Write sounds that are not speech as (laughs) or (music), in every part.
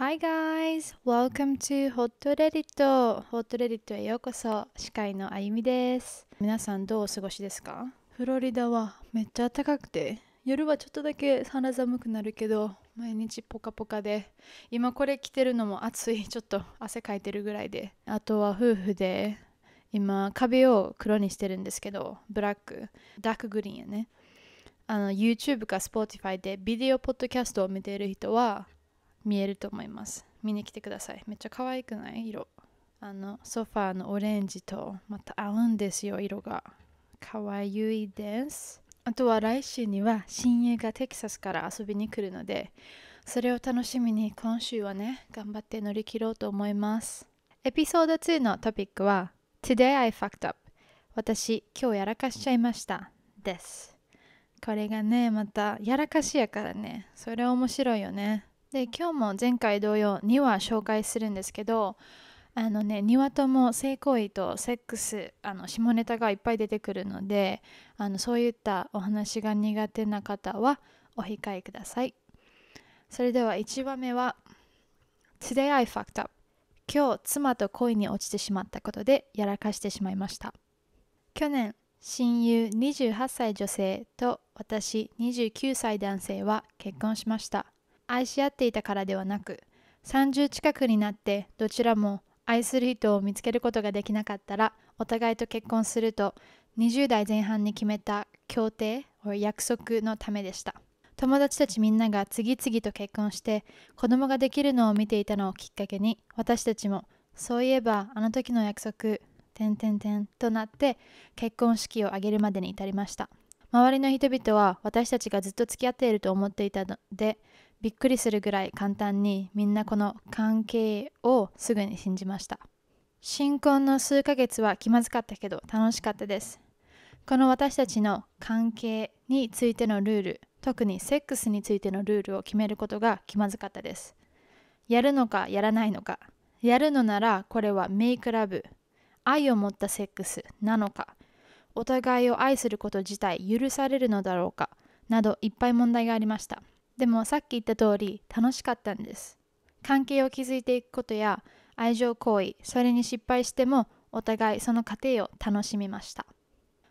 Hi guys! Welcome to Hot Reddit! Hot Reddit へようこそ司会のあゆみです皆さんどうお過ごしですかフロリダはめっちゃ暖かくて夜はちょっとだけ肌寒くなるけど毎日ポカポカで今これ着てるのも暑いちょっと汗かいてるぐらいであとは夫婦で今壁を黒にしてるんですけどブラックダークグリーンやねあの YouTube か Spotify でビデオポッドキャストを見ている人は見えると思います見に来てくださいめっちゃ可愛くない色あのソファーのオレンジとまた合うんですよ色がかわいいですあとは来週には親友がテキサスから遊びに来るのでそれを楽しみに今週はね頑張って乗り切ろうと思いますエピソード2のトピックは Today I fucked up 私今日やらかしちゃいましたですこれがねまたやらかしやからねそれ面白いよねで今日も前回同様2話紹介するんですけどあのね2話とも性行為とセックスあの下ネタがいっぱい出てくるのであのそういったお話が苦手な方はお控えくださいそれでは1話目は Today I fucked up 今日妻と恋に落ちてしまったことでやらかしてしまいました去年親友28歳女性と私29歳男性は結婚しました愛し合っていたからではなく30近くになってどちらも愛する人を見つけることができなかったらお互いと結婚すると20代前半に決めた協定約束のためでした友達たちみんなが次々と結婚して子供ができるのを見ていたのをきっかけに私たちもそういえばあの時の約束てんてんてんとなって結婚式を挙げるまでに至りました周りの人々は私たちがずっと付き合っていると思っていたのでびっくりするぐらい簡単にみんなこの関係をすぐに信じました新婚の数ヶ月は気まずかったけど楽しかったですこの私たちの関係についてのルール特にセックスについてのルールを決めることが気まずかったですやるのかやらないのかやるのならこれはメイクラブ愛を持ったセックスなのかお互いを愛すること自体許されるのだろうかなどいっぱい問題がありましたでもさっき言った通り楽しかったんです関係を築いていくことや愛情行為それに失敗してもお互いその過程を楽しみました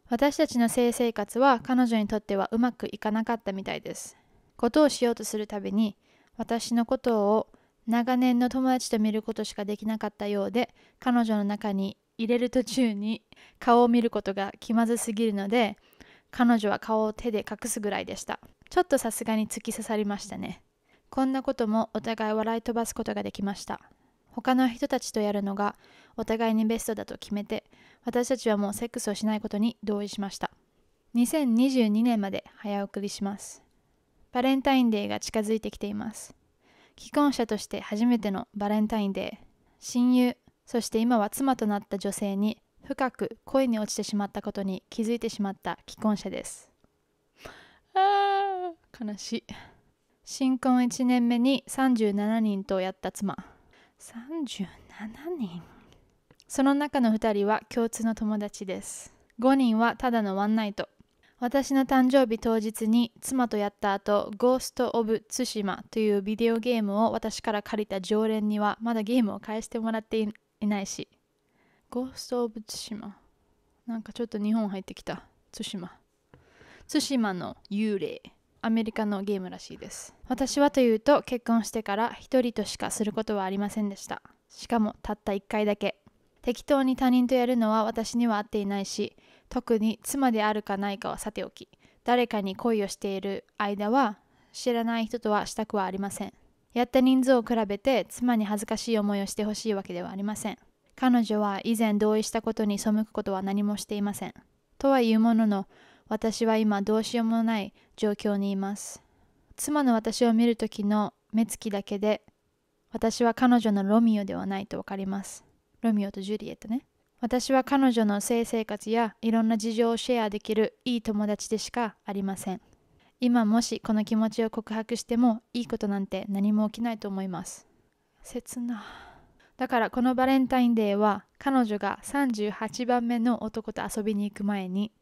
私たちの性生活は彼女にとってはうまくいかなかったみたいですことをしようとするたびに私のことを長年の友達と見ることしかできなかったようで彼女の中に入れる途中に顔を見ることが気まずすぎるので彼女は顔を手で隠すぐらいでしたちょっとさすがに突き刺さりましたねこんなこともお互い笑い飛ばすことができました他の人たちとやるのがお互いにベストだと決めて私たちはもうセックスをしないことに同意しました2022年まで早送りしますバレンタインデーが近づいてきています既婚者として初めてのバレンタインデー親友そして今は妻となった女性に深く恋に落ちてしまったことに気づいてしまった既婚者ですああ悲しい新婚1年目に37人とやった妻37人その中の2人は共通の友達です5人はただのワンナイト私の誕生日当日に妻とやった後、ゴースト・オブ・ツシマというビデオゲームを私から借りた常連にはまだゲームを返してもらっていないし。ゴースト・オブ・ツシマ。なんかちょっと日本入ってきた。ツシマ。ツシマの幽霊。アメリカのゲームらしいです私はというと結婚してから1人としかすることはありませんでしたしかもたった1回だけ適当に他人とやるのは私には合っていないし特に妻であるかないかはさておき誰かに恋をしている間は知らない人とはしたくはありませんやった人数を比べて妻に恥ずかしい思いをしてほしいわけではありません彼女は以前同意したことに背くことは何もしていませんとはいうものの私は今どうしようもない状況にいます。妻の私を見る時の目つきだけで、私は彼女のロミオではないと分かります。ロミオとジュリエットね。私は彼女の性生活やいろんな事情をシェアできるいい友達でしかありません。今もしこの気持ちを告白してもいいことなんて何も起きないと思います。切な。だからこのバレンタインデーは彼女が38番目の男と遊びに行く前に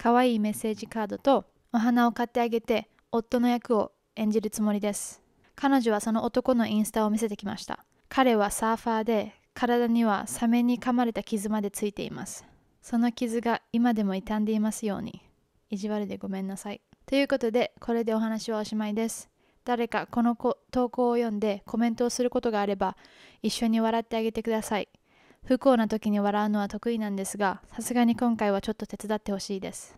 可愛いメッセージカードとお花を買ってあげて夫の役を演じるつもりです彼女はその男のインスタを見せてきました彼はサーファーで体にはサメに噛まれた傷までついていますその傷が今でも傷んでいますように意地悪でごめんなさいということでこれでお話はおしまいです誰かこの投稿を読んでコメントをすることがあれば一緒に笑ってあげてください不幸な時に笑うのは得意なんですが、さすがに今回はちょっと手伝ってほしいです。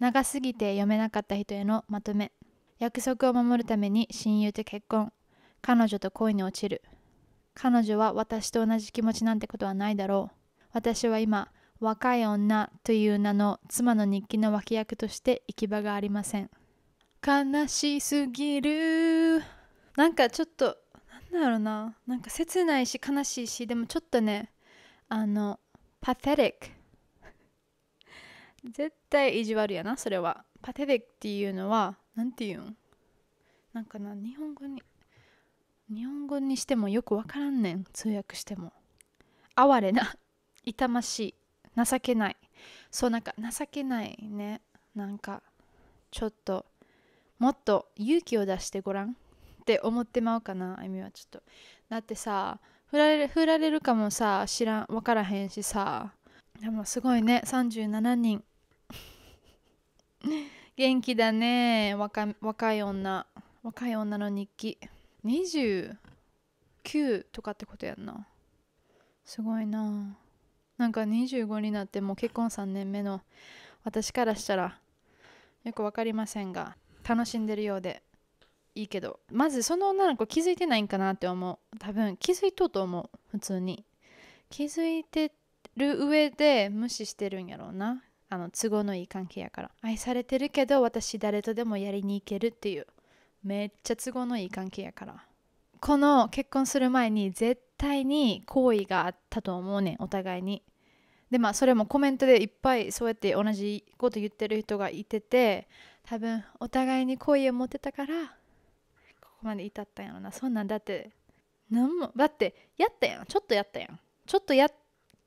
長すぎて読めなかった人へのまとめ。約束を守るために親友と結婚。彼女と恋に落ちる。彼女は私と同じ気持ちなんてことはないだろう。私は今、若い女という名の妻の日記の脇役として行き場がありません。悲しすぎる。なんかちょっと、なんだろうな。なんか切ないし悲しいし、でもちょっとね、あの、パテティック。(laughs) 絶対意地悪やな、それは。パテティックっていうのは、なんて言うんなんかな、日本語に、日本語にしてもよくわからんねん、通訳しても。哀れな、(laughs) 痛ましい、情けない。そう、なんか情けないね。なんか、ちょっと、もっと勇気を出してごらんって思ってまうかな、あゆみはちょっと。だってさ、振られる振られるかもさ知らん分からへんしさでもすごいね37人 (laughs) 元気だね若若い女若い女の日記29とかってことやんなすごいななんか25になってもう結婚3年目の私からしたらよく分かりませんが楽しんでるようでいいけどまずその女の子気づいてないんかなって思う多分気づいとうと思う普通に気づいてる上で無視してるんやろうなあの都合のいい関係やから愛されてるけど私誰とでもやりに行けるっていうめっちゃ都合のいい関係やからこの結婚する前に絶対に好意があったと思うねんお互いにでまあそれもコメントでいっぱいそうやって同じこと言ってる人がいてて多分お互いに好意を持ってたからこまで至ったんやろなそんなんだってなんもだってやったやんちょっとやったやんちょっとや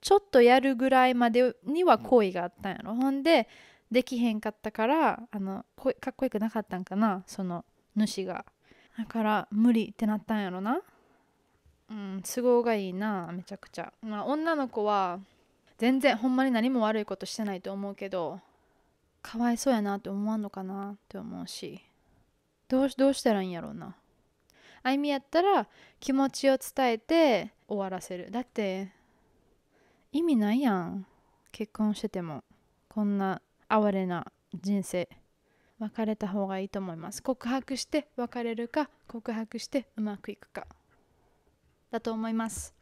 ちょっとやるぐらいまでには好意があったんやろほんでできへんかったからあのかっこよくなかったんかなその主がだから無理ってなったんやろなうん都合がいいなめちゃくちゃまあ女の子は全然ほんまに何も悪いことしてないと思うけどかわいそうやなって思わんのかなって思うしどうどうしたらいいんやろうなあいみやったら気持ちを伝えて終わらせるだって意味ないやん結婚しててもこんな哀れな人生別れた方がいいと思います告白して別れるか告白してうまくいくかだと思います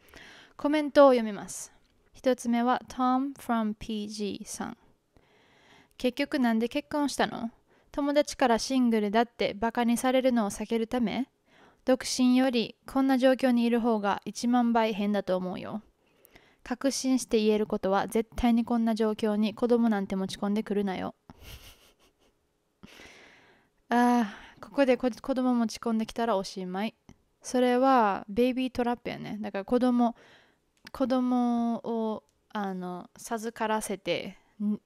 コメントを読みます1つ目は Tom from PG さん結局なんで結婚したの友達からシングルだってバカにされるのを避けるため独身よりこんな状況にいる方が1万倍変だと思うよ。確信して言えることは絶対にこんな状況に子供なんて持ち込んでくるなよ。(laughs) ああ、ここで子供持ち込んできたらおしまい。それはベイビートラップやね。だから子供、子供をあの授からせて、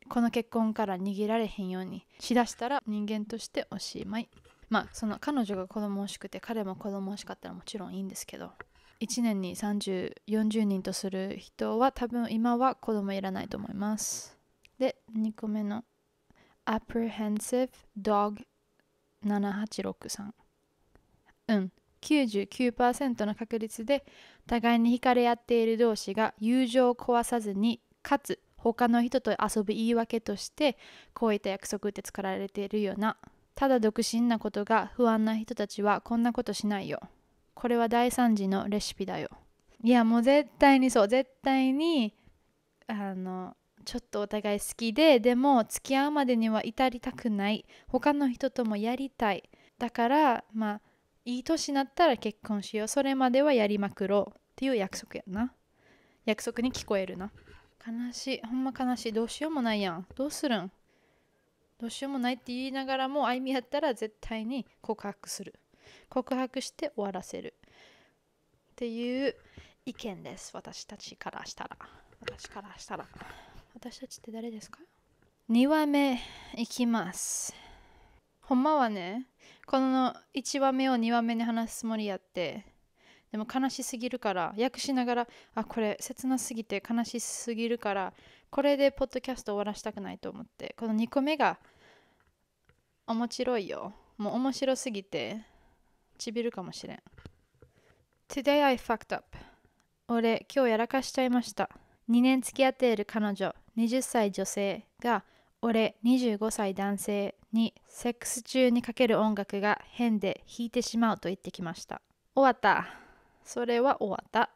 この結婚から逃げられへんようにしだしたら人間としておしまい。まあその彼女が子供欲しくて彼も子供欲しかったらもちろんいいんですけど1年に3040人とする人は多分今は子供いらないと思いますで2個目の Apprehensive Dog 786さんうん99%の確率で互いに惹かれ合っている同士が友情を壊さずにかつ他の人と遊ぶ言い訳としてこういった約束って作られているようなただ独身なことが不安な人たちはこんなことしないよ。これは大惨事のレシピだよ。いやもう絶対にそう絶対にあのちょっとお互い好きででも付き合うまでには至りたくない他の人ともやりたいだからまあいい年になったら結婚しようそれまではやりまくろうっていう約束やな約束に聞こえるな悲しいほんま悲しいどうしようもないやんどうするんどうしようもないって言いながらも歩みやったら絶対に告白する告白して終わらせるっていう意見です私たちからしたら私からしたら私たちって誰ですか ?2 話目いきますほんまはねこの1話目を2話目に話すつもりやってでも悲しすぎるから訳しながらあこれ切なすぎて悲しすぎるからこれでポッドキャスト終わらせたくないと思ってこの2個目が面白いよ。もう面白すぎて、ちびるかもしれん。Today I fucked up. 俺、今日やらかしちゃいました。2年付き合っている彼女、20歳女性が、俺、25歳男性に、セックス中にかける音楽が変で弾いてしまうと言ってきました。終わった。それは終わった。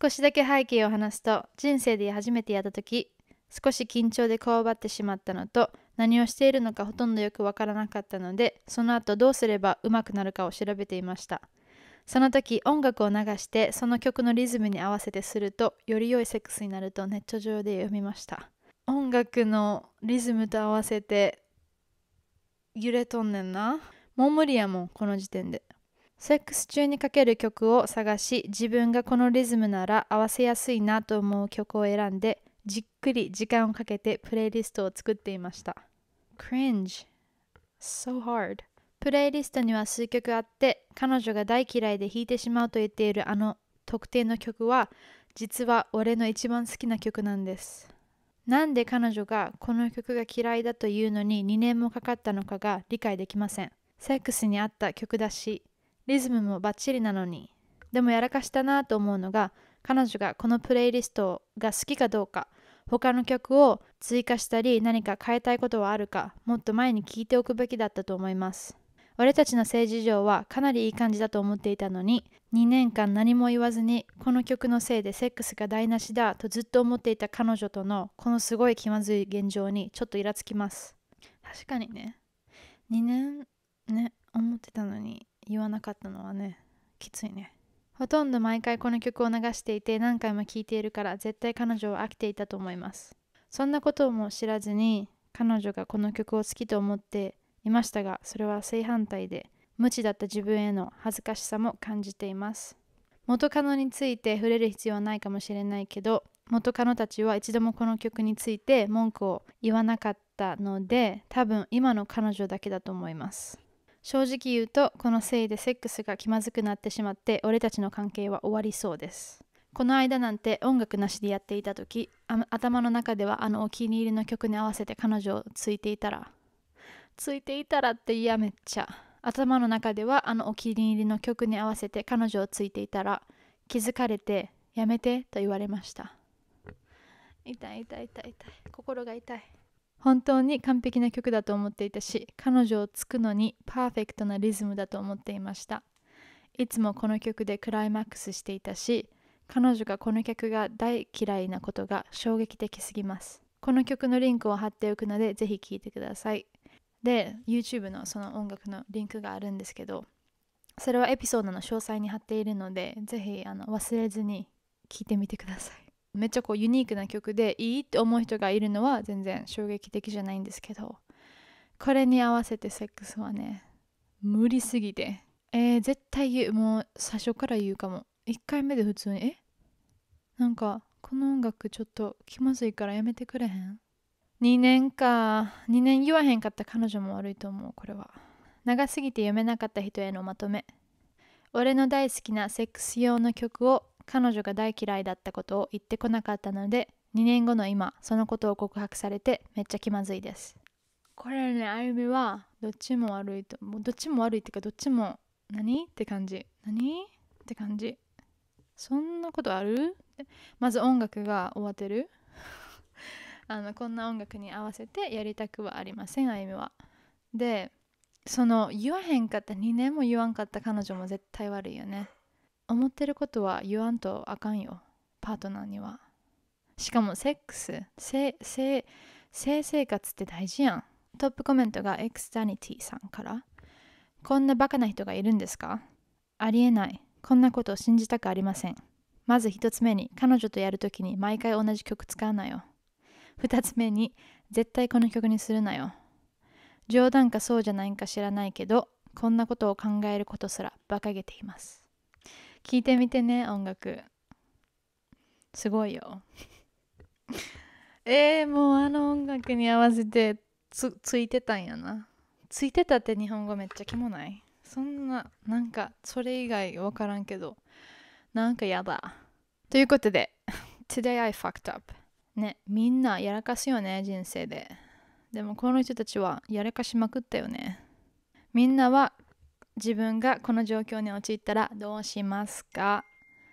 少しだけ背景を話すと、人生で初めてやった時、少し緊張でこわばってしまったのと、何をしているのかほとんどよくわからなかったのでその後どうすればうまくなるかを調べていましたその時音楽を流してその曲のリズムに合わせてするとより良いセックスになるとネット上で読みました音楽のリズムと合わせて揺れとんねんなもう無理やもんこの時点でセックス中にかける曲を探し自分がこのリズムなら合わせやすいなと思う曲を選んでじっくり時間をかけてプレイリストを作っていました。Cringe. So hard. プレイリストには数曲あって、彼女が大嫌いで弾いてしまうと言っているあの特定の曲は、実は俺の一番好きな曲なんです。なんで彼女がこの曲が嫌いだというのに2年もかかったのかが理解できません。セックスに合った曲だし、リズムもバッチリなのに。でもやらかしたなと思うのが、彼女がこのプレイリストが好きかどうか他の曲を追加したり何か変えたいことはあるかもっと前に聞いておくべきだったと思います俺たちの政治上はかなりいい感じだと思っていたのに2年間何も言わずにこの曲のせいでセックスが台無しだとずっと思っていた彼女とのこのすごい気まずい現状にちょっとイラつきます確かにね2年ね思ってたのに言わなかったのはねきついねほとんど毎回この曲を流していて何回も聴いているから絶対彼女は飽きていたと思いますそんなことも知らずに彼女がこの曲を好きと思っていましたがそれは正反対で無知だった自分への恥ずかしさも感じています元カノについて触れる必要はないかもしれないけど元カノたちは一度もこの曲について文句を言わなかったので多分今の彼女だけだと思います正直言うとこのせいでセックスが気まずくなってしまって俺たちの関係は終わりそうですこの間なんて音楽なしでやっていた時頭の中ではあのお気に入りの曲に合わせて彼女をついていたらついていたらっていやめっちゃ頭の中ではあのお気に入りの曲に合わせて彼女をついていたら気づかれてやめてと言われました痛い痛い痛い痛い心が痛い本当に完璧な曲だと思っていたし彼女をつくのにパーフェクトなリズムだと思っていましたいつもこの曲でクライマックスしていたし彼女がこの曲が大嫌いなことが衝撃的すぎますこの曲のリンクを貼っておくのでぜひ聴いてくださいで YouTube のその音楽のリンクがあるんですけどそれはエピソードの詳細に貼っているのでぜひあの忘れずに聴いてみてくださいめっちゃこうユニークな曲でいいって思う人がいるのは全然衝撃的じゃないんですけどこれに合わせてセックスはね無理すぎてえー、絶対言うもう最初から言うかも1回目で普通にえなんかこの音楽ちょっと気まずいからやめてくれへん2年か2年言わへんかった彼女も悪いと思うこれは長すぎて読めなかった人へのまとめ俺の大好きなセックス用の曲を彼女が大嫌いだったことを言ってこなかったので2年後の今そのことを告白されてめっちゃ気まずいですこれねあゆみはどっちも悪いともうどっちも悪いっていうかどっちも何って感じ何って感じそんなことあるまず音楽が終わってる (laughs) あのこんな音楽に合わせてやりたくはありませんあゆみはでその言わへんかった2年も言わんかった彼女も絶対悪いよね思ってることは言わんとあかんよパートナーにはしかもセックス性性性生活って大事やんトップコメントがエクスタニティさんからこんなバカな人がいるんですかありえないこんなことを信じたくありませんまず1つ目に彼女とやるときに毎回同じ曲使うなよ2つ目に絶対この曲にするなよ冗談かそうじゃないか知らないけどこんなことを考えることすら馬鹿げています聞いてみてね音楽すごいよ (laughs) えー、もうあの音楽に合わせてつついてたんやなついてたって日本語めっちゃキモないそんななんかそれ以外分からんけどなんかやだということで (laughs) Today I fucked up ねみんなやらかすよね人生ででもこの人たちはやらかしまくったよねみんなは自分がこの状況に陥ったらどうしますか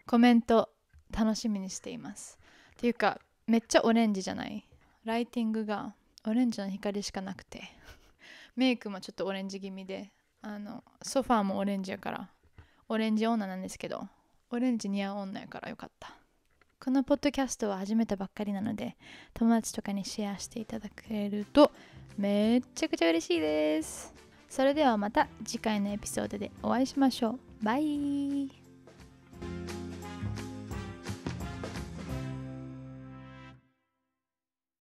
コメント楽しみにしていますっていうかめっちゃオレンジじゃないライティングがオレンジの光しかなくてメイクもちょっとオレンジ気味であのソファーもオレンジやからオレンジ女なんですけどオレンジ似合う女やからよかったこのポッドキャストは始めたばっかりなので友達とかにシェアしていただけるとめっちゃくちゃ嬉しいですそれではまた次回のエピソードでお会いしましょう。バイ